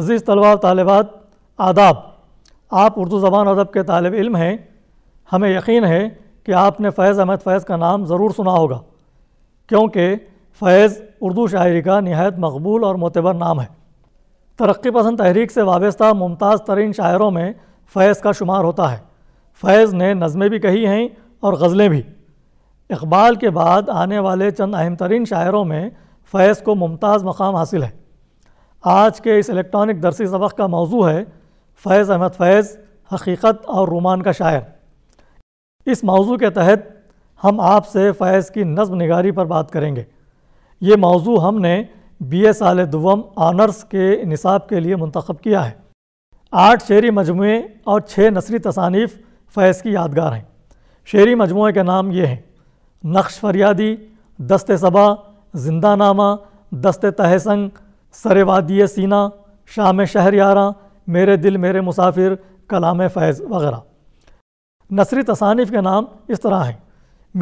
अज़ीज़ तलबा तलबात आदाब आप उर्दू ज़बान अदब के तालब इल्म हैं हमें यकीन है कि आपने फ़ैज़ अहमद फ़ैज़ का नाम ज़रूर सुना होगा क्योंकि फ़ैज़ उर्दू शायरी का नहायत मकबूल और मोतबर नाम है तरक्की पसंद तहरीक से वाबस्ता मुमताज़ तरीन शायरों में फ़ैज़ का शुमार होता है फ़ैज़ ने नज़में भी कही हैं और गज़लें भी इकबाल के बाद आने वाले चंद अहम तरीन शायरों में फ़ैज़ को मुमताज़ मकाम हासिल है आज के इस इलेक्ट्रॉनिक दरसी सबक का मौजू है फैज़ अहमद फैज़ हकीकत और रुमान का शायर इस मौजू के तहत हम आपसे फैज़ की नज्म निगारी पर बात करेंगे ये मौजू हमने बी ए साल दुवम आनर्स के निसाब के लिए मंतखब किया है आठ शेरी मजमू और छः नसरी तसानीफ़ फैज़ की यादगार हैं शेरी मजमू के नाम ये हैं नक्श फरियादी दस्त सबा जिंदा नामा दस्त तहसंग सर वादी सीना शाम शहर यारा मेरे दिल मेरे मुसाफिर कलाम फैज़ वगैरह नसरी तसानिफ़ के नाम इस तरह हैं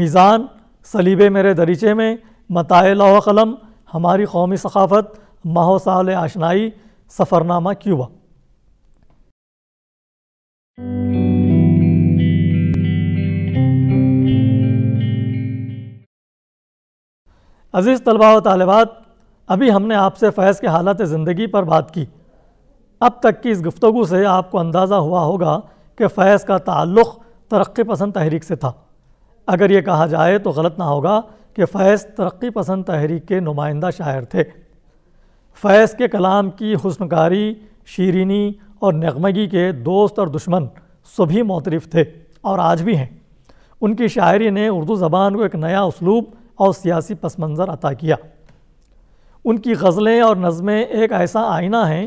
मीज़ान सलीब मेरे दरीचे में मताए लौ कलम हमारी कौमी सकाफ़त माहो साल आशनाई सफ़रनामा क्यूबा अज़ीज़ तलबा व तलबात अभी हमने आपसे फैज़ के हालत ज़िंदगी पर बात की अब तक की इस गुफ्तु से आपको अंदाज़ा हुआ होगा कि फैज़ का ताल्लुक़ तरक्की पसंद तहरीक से था अगर ये कहा जाए तो गलत ना होगा कि फैज़ तरक्की पसंद तहरीक के नुमाइंदा शायर थे फैज़ के कलाम की हसनकारी शीरिनी और नगमगी के दोस्त और दुश्मन सभी मोतरफ थे और आज भी हैं उनकी शायरी ने उर्दू ज़बान को एक नया उसलूब और सियासी पस मंज़र अता किया उनकी गज़लें और नज़में एक ऐसा आईना है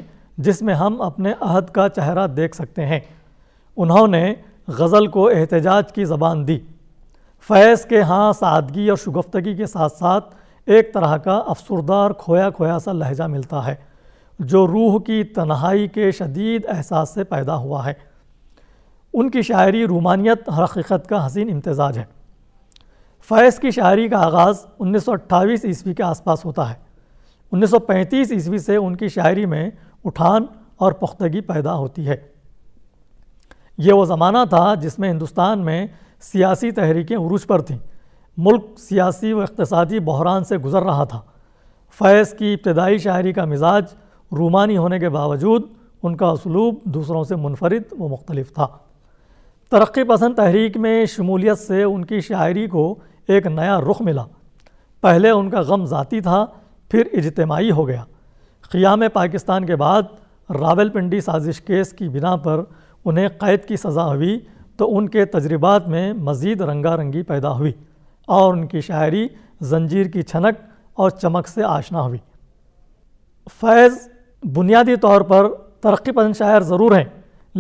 जिसमें हम अपने अहद का चेहरा देख सकते हैं उन्होंने गज़ल को एहतजाज की ज़बान दी फैज़ के हाँ सादगी और शगफ्तगी के साथ साथ एक तरह का अफसरदार खोया खोया सा लहजा मिलता है जो रूह की तन्हाई के शदीद एहसास से पैदा हुआ है उनकी शायरी रूमानियत हकीकत का हसीन इम्तजाज है फैज़ की शायरी का आगाज़ उन्नीस सौ अट्ठाईस ईस्वी के आसपास होता है 1935 ईस्वी से उनकी शायरी में उठान और पुख्तगी पैदा होती है ये वो ज़माना था जिसमें हिंदुस्तान में सियासी तहरीकें उरूज पर थीं मुल्क सियासी व अकतसदी बहरान से गुज़र रहा था फैज़ की इब्तदाई शायरी का मिजाज रूमानी होने के बावजूद उनका उसलूब दूसरों से मुनफरद व मख्तलफ था तरक्की पसंद तहरीक में शमूलियत से उनकी शायरी को एक नया रुख मिला पहले उनका गम ज़ाती था फिर इजतमाही हो गया क़ियाम पाकिस्तान के बाद रावलपिंडी साजिश केस की बिना पर उन्हें क़ैद की सज़ा हुई तो उनके तजर्बात में मज़ीद रंगारंगी पैदा हुई और उनकी शायरी जंजीर की छनक और चमक से आशना हुई फैज़ बुनियादी तौर पर तरक्की पसंद शायर ज़रूर हैं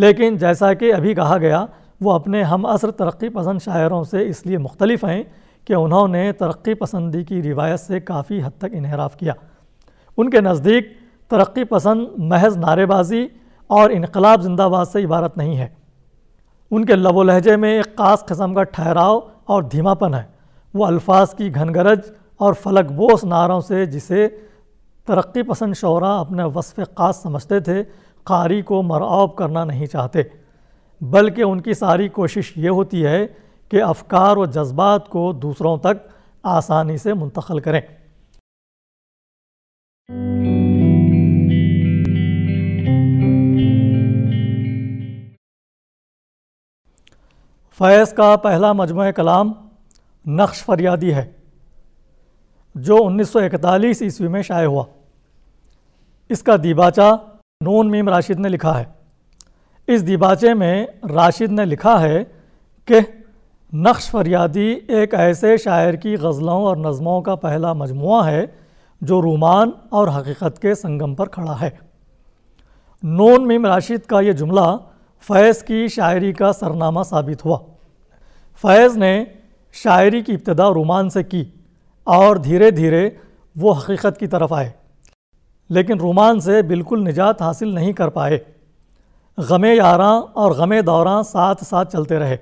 लेकिन जैसा कि अभी कहा गया वो अपने हम असर तरक्की पसंद शायरों से इसलिए मुख्तलिफ हैं कि उन्होंने तरक्की पसंदी की रिवायत से काफ़ी हद तक इनहराफ किया उनके नज़दीक तरक्की पसंद महज नारेबाजी और इनकलाब जिंदाबाद से इबारत नहीं है उनके लबो लहजे में एक ख़ास कस्म का ठहराव और धीमापन है वो अल्फाज की घनगरज और फलक बोस नारों से जिसे तरक्की पसंद शरा अपने वसफ़ ख़ास समझते थे कारी को मरआब करना नहीं चाहते बल्कि उनकी सारी कोशिश ये होती है के अफकार व जज्बात को दूसरों तक आसानी से मुंतकल करें फैज़ का पहला मजमु कलाम नक्श फरियादी है जो 1941 ईस्वी में शाये हुआ इसका दीबाचा नून मीम राशिद ने लिखा है इस दीबाचे में राशिद ने लिखा है कि नक्श फरियादी एक ऐसे शायर की गज़लों और नज़मों का पहला मजमु है जो रोमान और हकीकत के संगम पर खड़ा है नून मिम राशिद का ये जुमला फैज़ की शायरी का सरनामा साबित हुआ फैज़ ने शायरी की इब्तदा रुमान से की और धीरे धीरे वो हकीकत की तरफ आए लेकिन रुमान से बिल्कुल निजात हासिल नहीं कर पाए गमे यारा और गमे दौरा साथ साथ चलते रहे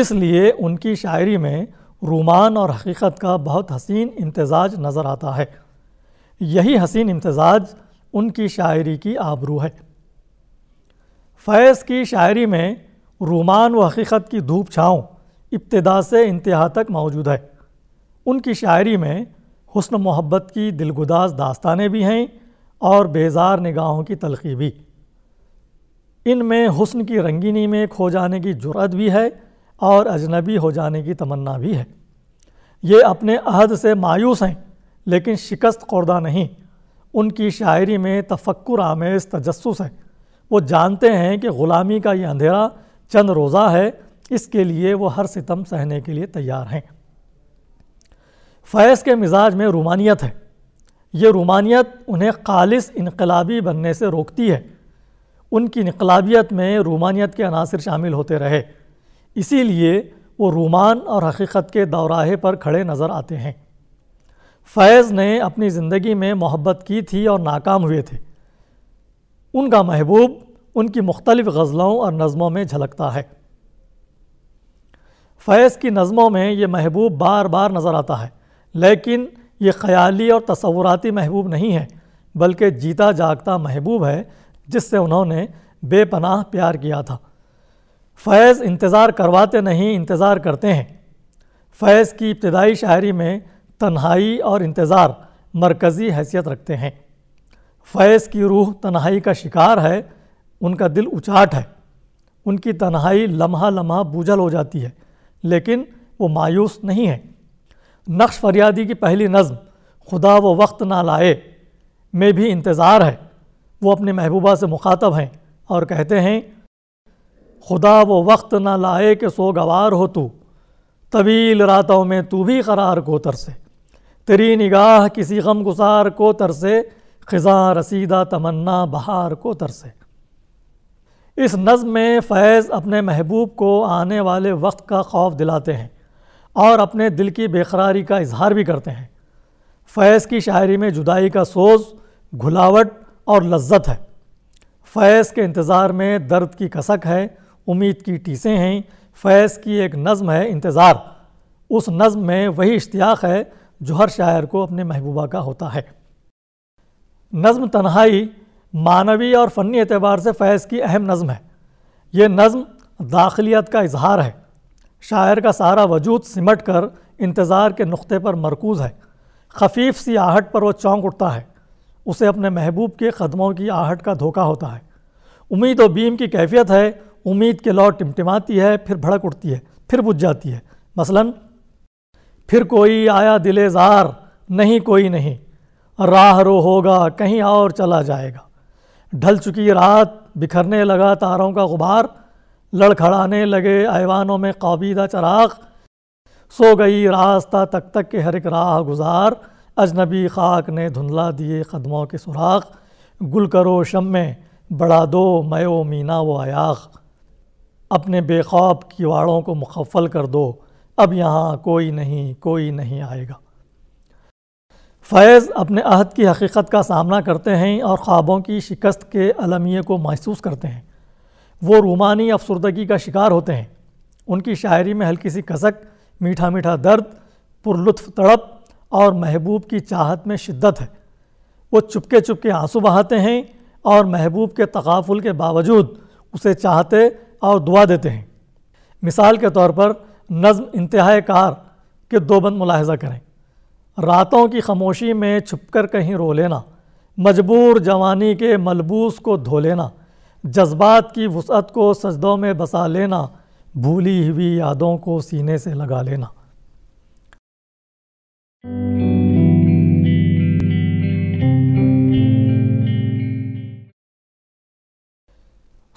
इसलिए उनकी शायरी में रूमान और हकीकत का बहुत हसीन इम्तजाज नज़र आता है यही हसीन इम्तजाज उनकी शायरी की आबरू है फैज़ की शायरी में रूमान व हकीकत की धूप छाँव इब्तदा से इंतहा तक मौजूद है उनकी शायरी में हसन मोहब्बत की दिलगुदाज दास्तानें भी हैं और बेजार निगाहों की तलखी भी इन में हसन की रंगीनी में खो जाने की जुरत भी है और अजनबी हो जाने की तमन्ना भी है ये अपने अहद से मायूस हैं लेकिन शिकस्त खुर्दा नहीं उनकी शायरी में तफक्र आमेज तजस्स है वो जानते हैं कि ग़ुलामी का ये अंधेरा चंद रोज़ा है इसके लिए वो हर सितम सहने के लिए तैयार हैं फैज़ के मिजाज में रुमानियत है ये रुमानियत उन्हें खालिस इनकलाबी बनने से रोकती है उनकी इनकलाबियत में रुमानियत के अनासर शामिल होते रहे इसीलिए वो रूमान और हकीकत के दौराहे पर खड़े नज़र आते हैं फैज़ ने अपनी ज़िंदगी में मोहब्बत की थी और नाकाम हुए थे उनका महबूब उनकी मुख्तलिफ़ गज़लों और नज़मों में झलकता है फैज़ की नज़मों में ये महबूब बार बार नज़र आता है लेकिन ये ख़याली और तस्वुराती महबूब नहीं है बल्कि जीता जागता महबूब है जिससे उन्होंने बेपनाह प्यार किया था फैज़ इंतज़ार करवाते नहीं इंतज़ार करते हैं फैज़ की इब्तदाई शायरी में तन्हाई और इंतज़ार मरकज़ी हैसियत रखते हैं फैज़ की रूह तन्हाई का शिकार है उनका दिल उचाट है उनकी तन्हाई लम्हा लम्हा बूझल हो जाती है लेकिन वो मायूस नहीं है नक्श फरियादी की पहली नज़म खुदा वो वक्त ना लाए में भी इंतज़ार है वो अपने महबूबा से मुखातब हैं और कहते हैं खुदा वो वक्त ना लाए कि सो गवार हो तू तवील रातों में तू भी करार को तरसे तेरी निगाह किसी गम गुसार को तरसे खिजा रसीदा तमन्ना बहार को तरसे इस नज़म में फैज़ अपने महबूब को आने वाले वक्त का खौफ दिलाते हैं और अपने दिल की बेकरारी का इजहार भी करते हैं फैज़ की शायरी में जुदाई का सोज घुलावट और लज्जत है फैज़ के इंतज़ार में दर्द की कसक है उम्मीद की टीसें हैं फैज़ की एक नज़म है इंतज़ार उस नज़म में वही इश्तियाक है जो हर शायर को अपने महबूबा का होता है नज़म तन्हाई मानवी और फ़नी एतबार से फैज़ की अहम नज़म है ये नज़म दाखिलियत का इजहार है शायर का सारा वजूद सिमट कर इंतज़ार के नुक़े पर मरकूज़ है खफीफ सी आहट पर वह चौंक उठता है उसे अपने महबूब के ख़दमों की आहट का धोखा होता है उम्मीद और बीम की कैफियत है उम्मीद के लौ टिमटिमाती है फिर भड़क उठती है फिर बुझ जाती है मसलन फिर कोई आया दिले जार नहीं कोई नहीं राह रो होगा कहीं और चला जाएगा ढल चुकी रात बिखरने लगा तारों का गुबार लड़खड़ाने लगे ऐवानों में काबीदा चराग सो गई रास्ता तक तक के हर एक राह गुजार अजनबी खाक ने धुंधला दिए कदमों के सुराख गुल करो शम में बढ़ा दो मयो मीना व आयाख अपने बेखाब किवाड़ों को मुखफ़ल कर दो अब यहाँ कोई नहीं कोई नहीं आएगा फैज़ अपने अहद की हकीकत का सामना करते हैं और ख्वाबों की शिकस्त के अलमिये को महसूस करते हैं वो रूमानी अफसरदगी का शिकार होते हैं उनकी शायरी में हल्की सी कसक मीठा मीठा दर्द पुरलुत्फ तड़प और महबूब की चाहत में शिद्दत है वो चुपके चुपके आंसू बहाते हैं और महबूब के तकाफुल के बावजूद उसे चाहते और दुआ देते हैं मिसाल के तौर पर नज़म इंतहा कार के दो बंद मुलाहजा करें रातों की खामोशी में छुपकर कहीं रो लेना मजबूर जवानी के मलबूस को धो लेना जज्बात की वसअत को सजदों में बसा लेना भूली हुई यादों को सीने से लगा लेना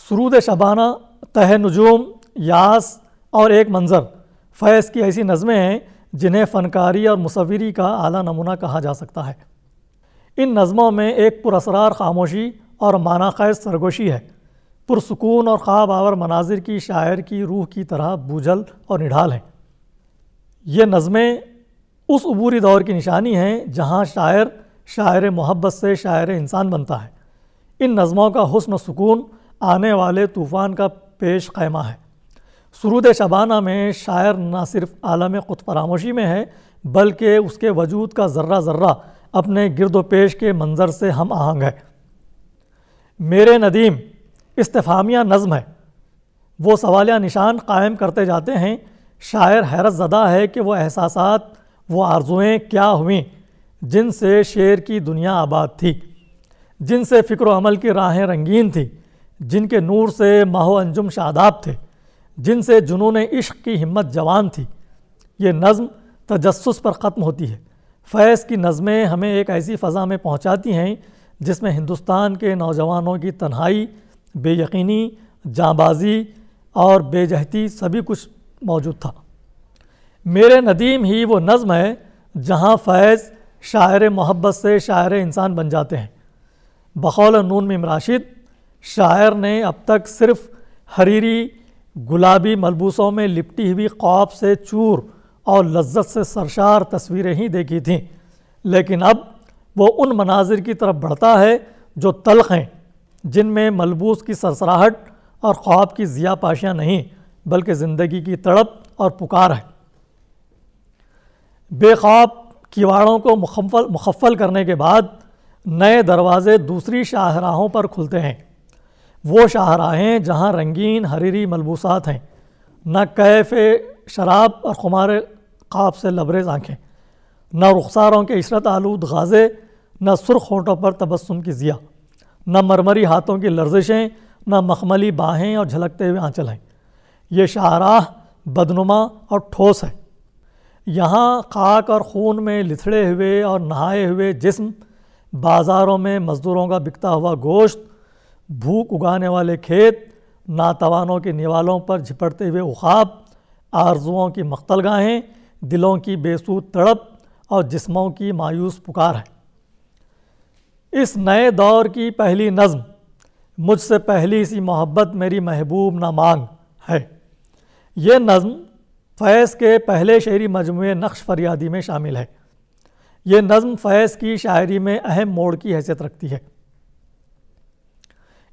सरूद शबाना तह नजूम यास और एक मंज़र फैज़ की ऐसी नज़में हैं जिन्हें फ़नकारी और मुसविरी का आला नमूना कहा जा सकता है इन नज़मों में एक पुरसरार खामोशी और माना खैज सरगोशी है पुरसकून और ख्वाब आवर मनाजिर की शायर की रूह की तरह बूझल और निढाल हैं ये नज़में उस अबूरी दौर की निशानी हैं जहाँ शायर शायर मोहब्बत से शायर इंसान बनता है इन नज़मों का हसन सुकून आने वाले तूफ़ान का पेश खैमा है सरूद शबाना में शायर न सिर्फ आलम ख़ुद फरामोशी में है बल्कि उसके वजूद का ज़र्रा ज़र्रा अपने गिरद पेश के मंज़र से हम आहंग है मेरे नदीम इस्तफामिया नज़म है वो सवालिया निशान कायम करते जाते हैं शायर हैरत ज़दा है कि वह एहसास व आर्जुएँ क्या हुई जिनसे शेर की दुनिया आबाद थी जिनसे फ़िक्र अमल की राहें रंगीन थी जिनके नूर से माहो अंजुम शादाब थे जिनसे जुनून इश्क की हिम्मत जवान थी ये नज़म तजस्स पर ख़त्म होती है फैज़ की नज़में हमें एक ऐसी फ़ज़ा में पहुँचाती हैं जिसमें हिंदुस्तान के नौजवानों की तन्हाई बेयकीनी जाँबाजी और बेजहती सभी कुछ मौजूद था मेरे नदीम ही वो नज़म है जहाँ फैज़ शायर मोहब्बत से शायर इंसान बन जाते हैं बखौल नून में राशिद शायर ने अब तक सिर्फ हरीरी गुलाबी मलबूसों में लिपटी हुई ख्वाब से चूर और लज्जत से सरशार तस्वीरें ही देखी थीं लेकिन अब वो उन मनाजिर की तरफ बढ़ता है जो तलख हैं जिनमें मलबूस की सरसराहट और ख्वाब की जिया पाशियाँ नहीं बल्कि ज़िंदगी की तड़प और पुकार है बेख्वाब किवाड़ों को मुखफल मुखफल करने के बाद नए दरवाज़े दूसरी शाहराहों पर खुलते हैं वो शाहराहें जहाँ रंगीन हरीरी मलबूसात हैं न कैफ शराब और खुमार खाब से लबरेज आँखें न रुखसारों के इशरत आलूद गाजे न सुरख होटों पर तबसम की ज़िया न मरमरी हाथों की लर्जिशें न मखमली बाहें और झलकते हुए आँचल हैं ये शाहराह बदनुमा और ठोस है यहाँ खाक और खून में लिथड़े हुए और नहाए हुए जिस्म बाज़ारों में मज़दूरों का बिकता हुआ गोश्त भूख उगाने वाले खेत नातवानों के निवालों पर झिपटते हुए उखाब आरजुओं की मख्तलगाहें दिलों की बेसूद तड़प और जिस्मों की मायूस पुकार है इस नए दौर की पहली नज़म मुझसे पहली सी मोहब्बत मेरी महबूब ना मांग है ये नज़म फैज़ के पहले शहरी मजमू नक्श फरियादी में शामिल है ये नज़म फैज़ की शायरी में अहम मोड़ की हैसियत रखती है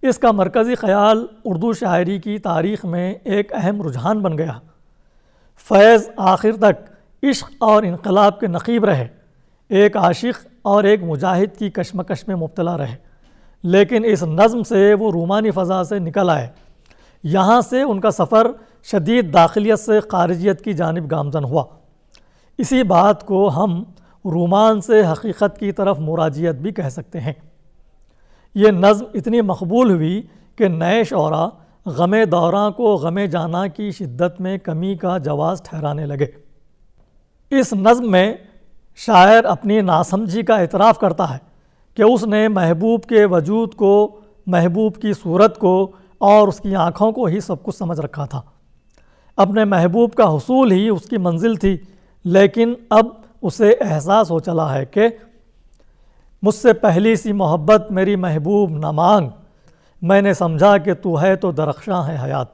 इसका मरकज़ी ख्याल उर्दू शायरी की तारीख़ में एक अहम रुझान बन गया फैज़ आखिर तक इश्क और इनकलाब के नकीब रहे एक आशिक और एक मुजाहिद की कशमकश में मुबतला रहे लेकिन इस नज़म से वो रूमानी फ़जा से निकल आए यहाँ से उनका सफ़र शदीद दाखिलियत से खारजियत की जानब गामजन हुआ इसी बात को हम रूमान से हकीकत की तरफ मुराजियत भी कह सकते हैं ये नज़म इतनी मकबूल हुई कि नए शरा गम दौरा को गम जाना की शिद्दत में कमी का जवाज़ ठहराने लगे इस नज़म में शायर अपनी नासमझी का इतराफ़ करता है कि उसने महबूब के वजूद को महबूब की सूरत को और उसकी आँखों को ही सब कुछ समझ रखा था अपने महबूब का हसूल ही उसकी मंजिल थी लेकिन अब उसे एहसास हो चला है कि मुझसे पहली सी मोहब्बत मेरी महबूब न मांग मैंने समझा कि तू है तो दरख्शां है हयात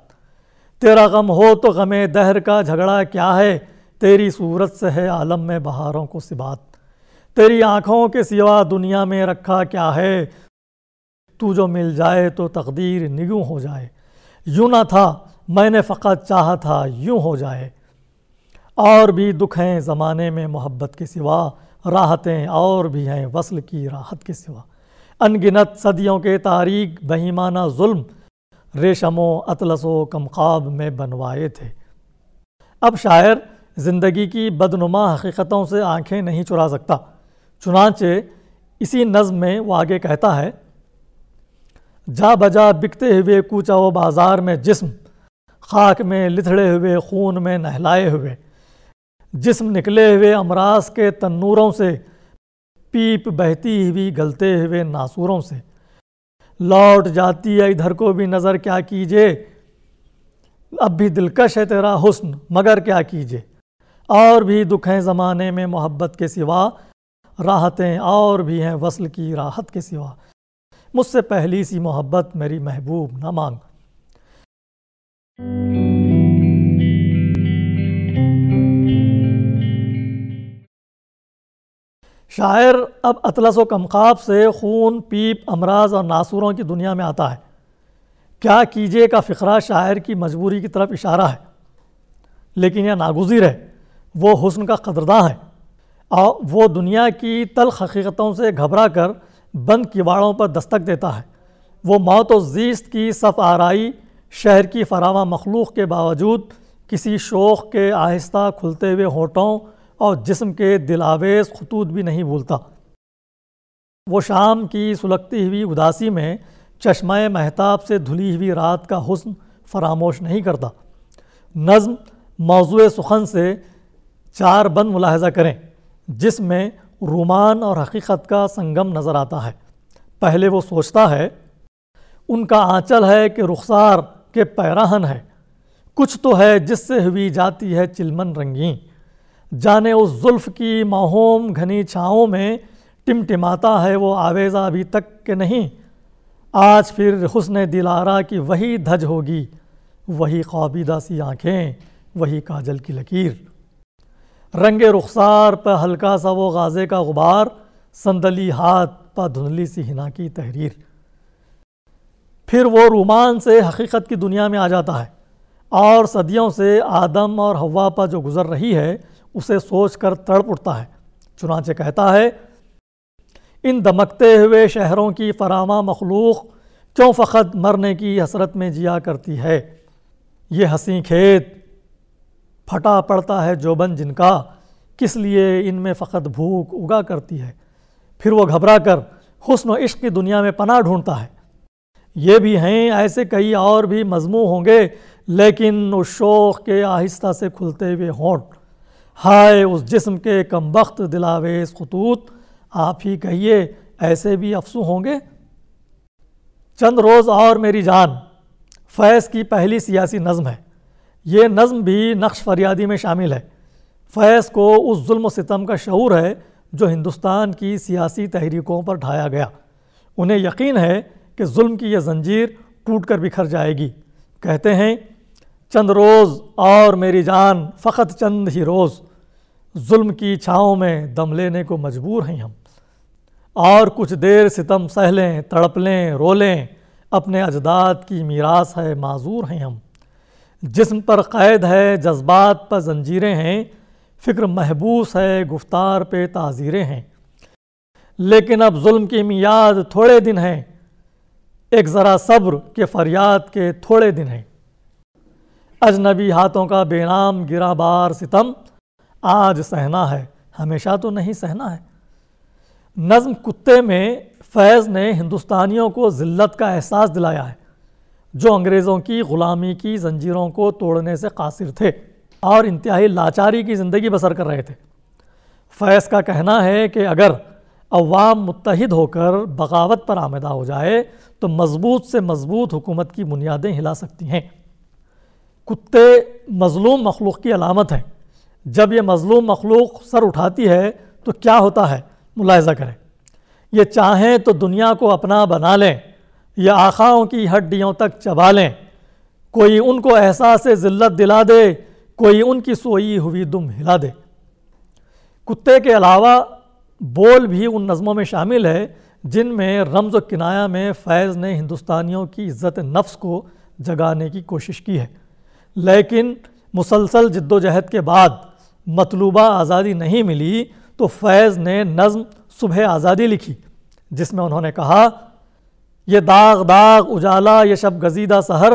तेरा गम हो तो गमे दहर का झगड़ा क्या है तेरी सूरत से है आलम में बहारों को सिबात तेरी आँखों के सिवा दुनिया में रखा क्या है तू जो मिल जाए तो तकदीर निगू हो जाए यूँ ना था मैंने फ़कत चाहा था यूँ हो जाए और भी दुख हैं ज़माने में मोहब्बत के सिवा राहतें और भी हैं वसल की राहत के सिवा अनगिनत सदियों के तारीख बहीमाना जुल्म रेशमों अतलसों कमखाब में बनवाए थे अब शायर ज़िंदगी की बदनुमा हकीकतों से आंखें नहीं चुरा सकता चुनाचे इसी नज़म में वो आगे कहता है जा बजा बिकते हुए कूचा व बाज़ार में जिस्म खाक में लिथड़े हुए खून में नहलाए हुए जिसम निकले हुए अमराज के तन्नूरों से पीप बहती हुई गलते हुए नासूरों से लौट जाती है इधर को भी नज़र क्या कीजिए अब भी दिलकश है तेरा हुस्न मगर क्या कीजिए और भी दुख हैं ज़माने में मोहब्बत के सिवा राहतें और भी हैं वसल की राहत के सिवा मुझसे पहली सी मोहब्बत मेरी महबूब ना मांग शायर अब अतलस व कमखाब से खून पीप अमराज और नासूरों की दुनिया में आता है क्या कीजिए का फ़िक्रा शायर की मजबूरी की तरफ इशारा है लेकिन यह नागुजिर है वो हुस्न का कदरदा है और वो दुनिया की तलख हकीकतों से घबरा कर बंद किवाड़ों पर दस्तक देता है वो मौत व जीस्त की सफ़ आरई शहर की फरावा मखलूक के बावजूद किसी शोख के आहिस्ता खुलते हुए होठों और जिस्म के दिलावेज खतूत भी नहीं भूलता वो शाम की सुलगती हुई उदासी में चश्मे महताब से धुली हुई रात का हुस्न फरामोश नहीं करता नज़म मौजू सुखन से चार बंद मुलाहजा करें जिसमें रुमान और हकीकत का संगम नज़र आता है पहले वो सोचता है उनका आंचल है कि रुखसार के पैराहन है कुछ तो है जिससे हुई जाती है चिलमन रंगीन जाने उस जुल्फ की माहोम घनी छाओं में टिमटिमाता है वो आवेज़ा अभी तक के नहीं आज फिर हुसन दिलारा की वही धज होगी वही ख्वाबीदा सी आँखें वही काजल की लकीर रंग रुखसार पर हल्का सा वो गाजे का गुबार संदली हाथ पर धुंधली सी हिना की तहरीर फिर वो रोमान से हकीकत की दुनिया में आ जाता है और सदियों से आदम और हवा पर जो गुज़र रही है उसे सोचकर तड़प उठता है चुनाचे कहता है इन दमकते हुए शहरों की फरामा मखलूक क्यों फ़खत मरने की हसरत में जिया करती है ये हंसी खेत फटा पड़ता है जोबन जिनका किस लिए इनमें फ़कत भूख उगा करती है फिर वो घबरा कर हसन इश्क की दुनिया में पना ढूंढता है ये भी हैं ऐसे कई और भी मजमू होंगे लेकिन उस शोक के आहिस्ता से खुलते हुए होंठ हाय उस जिस्म के कम वक्त दिलावेज खतूत आप ही कहिए ऐसे भी अफसू होंगे चंद रोज़ और मेरी जान फैज़ की पहली सियासी नज़म है ये नज़म भी नक्श फरियादी में शामिल है फैज़ को उस जुल्म सितम का शूर है जो हिंदुस्तान की सियासी तहरीकों पर ढाया गया उन्हें यकीन है कि जुल्म की यह जंजीर टूट कर बिखर जाएगी कहते हैं चंद रोज़ और मेरी जान फ़कत चंद ही रोज़ जुल्म की छाँव में दम लेने को मजबूर हैं हम और कुछ देर सितम सह लें तड़प लें रो लें अपने अजदाद की मीरास है माजूर हैं हम जिस्म पर क़ैद है जज्बात पर जंजीरें हैं फ़िक्र महबूस है गुफ्तार पे ताज़ीरें हैं लेकिन अब जुल्म की मियाद थोड़े दिन हैं एक ज़रा सब्र के फरियाद के थोड़े दिन हैं अजनबी हाथों का बेनाम गिरा बार सितम आज सहना है हमेशा तो नहीं सहना है नज़म कुत्ते में फैज़ ने हिंदुस्तानियों को ज़िल्लत का एहसास दिलाया है जो अंग्रेज़ों की ग़ुलामी की जंजीरों को तोड़ने से कासिर थे और इंतहाई लाचारी की ज़िंदगी बसर कर रहे थे फैज़ का कहना है कि अगर अवाम मुतहद होकर बगावत पर आमदा हो जाए तो मज़बूत से मज़बूत हुकूमत की बुनियादें हिला सकती हैं कुत्ते मज़लूम मखलूक की अलामत हैं जब ये मज़लूम मखलूक सर उठाती है तो क्या होता है मुलायजा करें ये चाहें तो दुनिया को अपना बना लें या आखाओं की हड्डियों तक चबा लें कोई उनको एहसास ज़िल्लत दिला दे कोई उनकी सोई हुई दुम हिला दे कुत्ते के अलावा बोल भी उन नज़मों में शामिल है जिनमें रमज़ किनाया में फ़ैज़ ने हिंदुस्तानियों की इज़्ज़त नफ्स को जगाने की कोशिश की है लेकिन मुसलसल जद्दोजहद के बाद मतलूबा आज़ादी नहीं मिली तो फैज़ ने नज़म सुबह आज़ादी लिखी जिसमें उन्होंने कहा ये दाग दाग उजाला ये शब गजीदा सहर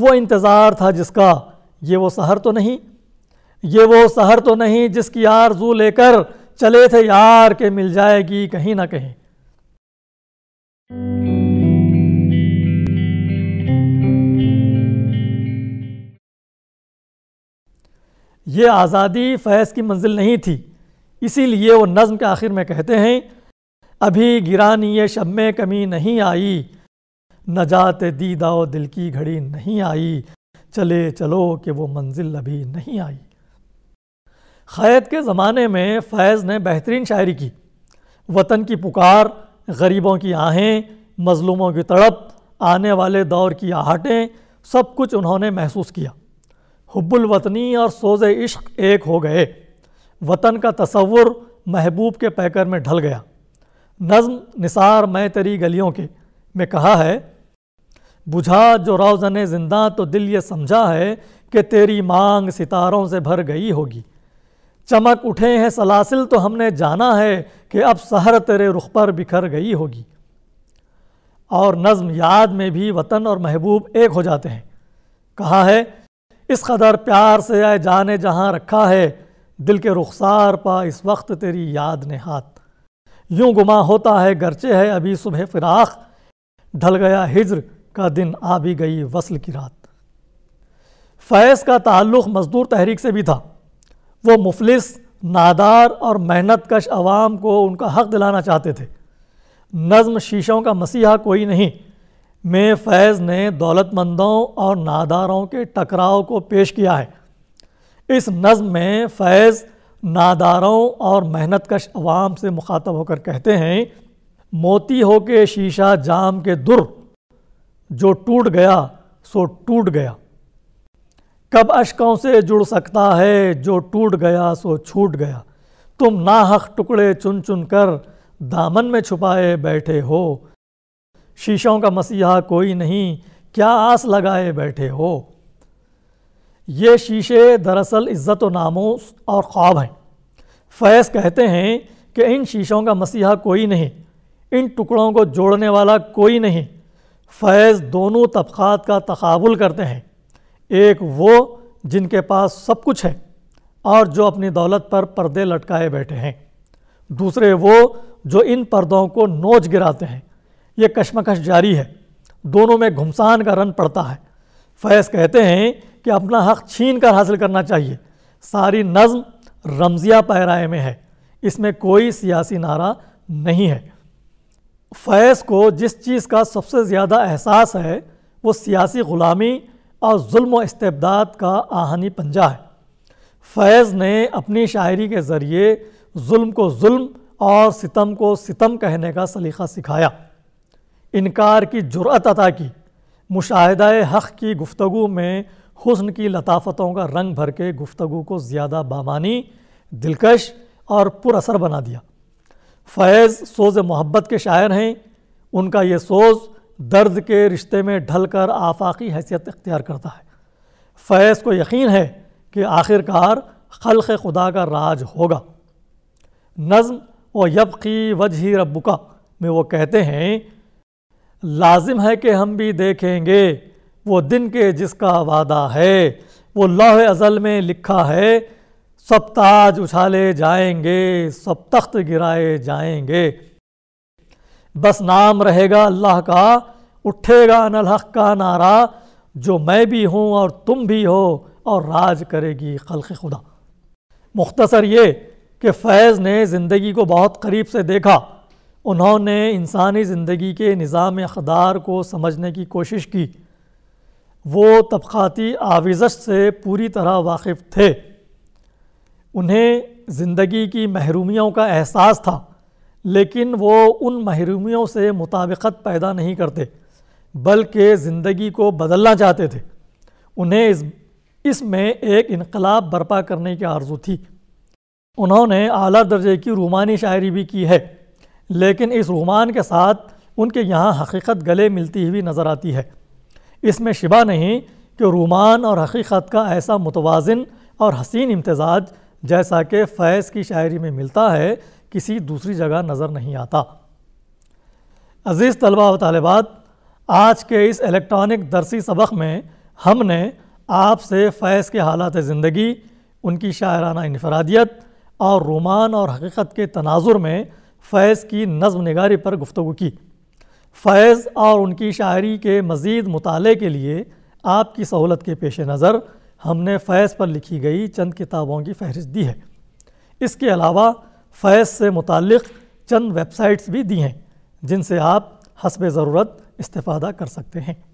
वो इंतज़ार था जिसका ये वो सहर तो नहीं ये वो सहर तो नहीं जिसकी आरजू लेकर चले थे यार के मिल जाएगी कहीं ना कहीं ये आज़ादी फैज़ की मंजिल नहीं थी इसीलिए वो नज़म के आखिर में कहते हैं अभी गिरानी ये शब में कमी नहीं आई नजात दीदा दिल की घड़ी नहीं आई चले चलो कि वो मंजिल अभी नहीं आई खैत के ज़माने में फैज़ ने बेहतरीन शायरी की वतन की पुकार गरीबों की आहें मज़लूमों की तड़प आने वाले दौर की आहटें सब कुछ उन्होंने महसूस किया वतनी और सोज इश्क एक हो गए वतन का तस्वुर महबूब के पैकर में ढल गया नज़म निसार मैं तेरी गलियों के में कहा है बुझा जो रोज़न जिंदा तो दिल ये समझा है कि तेरी मांग सितारों से भर गई होगी चमक उठे हैं सलासिल तो हमने जाना है कि अब सहर तेरे रुख पर बिखर गई होगी और नज़म याद में भी वतन और महबूब एक हो जाते हैं कहा है इस कदर प्यार से आए जाने जहाँ रखा है दिल के रुखसार पा इस वक्त तेरी याद ने हाथ यूं गुमा होता है गरचे है अभी सुबह फिराक ढल गया हिजर का दिन आ भी गई वसल की रात फैज़ का ताल्लुक़ मजदूर तहरीक से भी था वो मुफलिस नादार और मेहनत कश आवाम को उनका हक दिलाना चाहते थे नज़म शीशों का मसीहा कोई नहीं में फैज़ ने दौलतमंदों और नादारों के टकराव को पेश किया है इस नज़म में फैज़ नादारों और मेहनत कश अवाम से मुखातब होकर कहते हैं मोती हो के शीशा जाम के दुर जो टूट गया सो टूट गया कब अशकों से जुड़ सकता है जो टूट गया सो छूट गया तुम ना हक टुकड़े चुन चुन कर दामन में छुपाए बैठे हो शीशों का मसीहा कोई नहीं क्या आस लगाए बैठे हो ये शीशे दरअसल इज़्ज़त नामोस और ख्वाब हैं फैज़ कहते हैं कि इन शीशों का मसीहा कोई नहीं इन टुकड़ों को जोड़ने वाला कोई नहीं फैज़ दोनों तबक़ात का तकाबुल करते हैं एक वो जिनके पास सब कुछ है और जो अपनी दौलत पर पर्दे लटकाए बैठे हैं दूसरे वो जो इन पर्दों को नोच गिराते हैं ये कश्मकश जारी है दोनों में घुमसान का रन पड़ता है फैज़ कहते हैं कि अपना हक छीन कर हासिल करना चाहिए सारी नज़म रमज़िया पैराए में है इसमें कोई सियासी नारा नहीं है फैज़ को जिस चीज़ का सबसे ज़्यादा एहसास है वो सियासी ग़ुलामी और जुल्म इस्तेबदाद का आहनी पंजा है फैज़ ने अपनी शायरी के ज़रिए जुल्म को जुल्म और सितम को सितम कहने का सलीका सिखाया इनकार की जुरात अता की मुशाह हक़ की गुफ्तु में हसन की लताफ़तों का रंग भर के गुफ्तु को ज़्यादा बामानी दिलकश और पुरसर बना दिया फैज़ सोज़ मोहब्बत के शायर हैं उनका ये सोज़ दर्द के रिश्ते में ढल कर आफाकी हैसियत इख्तियार करता है फैज़ को यकीन है कि आखिरकार खल़ खुदा का राज होगा नज़म व यबकी वजह रबुका में वो कहते हैं लाजिम है कि हम भी देखेंगे वो दिन के जिसका वादा है वो लौह अज़ल में लिखा है सब ताज उछाले जाएंगे सब तख्त गिराए जाएंगे बस नाम रहेगा अल्लाह का उठेगा अनलहक का नारा जो मैं भी हूँ और तुम भी हो और राज करेगी खल खुदा मुख्तसर ये कि फैज़ ने ज़िंदगी को बहुत करीब से देखा उन्होंने इंसानी ज़िंदगी के निज़ाम अकदार को समझने की कोशिश की वो तबक़ाती आविज़श से पूरी तरह वाकिफ़ थे उन्हें ज़िंदगी की महरूमियों का एहसास था लेकिन वो उन महरूमियों से मुताबिकत पैदा नहीं करते बल्कि ज़िंदगी को बदलना चाहते थे उन्हें इस इसमें एक इनकलाब बर्पा करने की आरजू थी उन्होंने अली दर्जे की रूमानी शायरी भी की है लेकिन इस रुमान के साथ उनके यहाँ हकीकत गले मिलती हुई नज़र आती है इसमें शिबा नहीं कि रुमान और हकीकत का ऐसा मुतवाजन और हसीन इम्तजाज जैसा कि फैज़ की शायरी में मिलता है किसी दूसरी जगह नज़र नहीं आता अज़ीज़ तलबा व तालबात आज के इस इलेक्ट्रॉनिक दरसी सबक में हमने आपसे फैज़ के हालात ज़िंदगी उनकी शायराना इनफरादियत और रुमान और हकीकत के तनाजुर में फैज़ की नज़म नगारी पर गुफ्तु की फैज़ और उनकी शायरी के मज़ीद मुताले के लिए आपकी सहूलत के पेश नज़र हमने फैज़ पर लिखी गई चंद किताबों की फहरिस्त दी है इसके अलावा फैज़ से मुतल चंद वेबसाइट्स भी दी हैं जिनसे आप हसब ज़रूरत इस्ता कर सकते हैं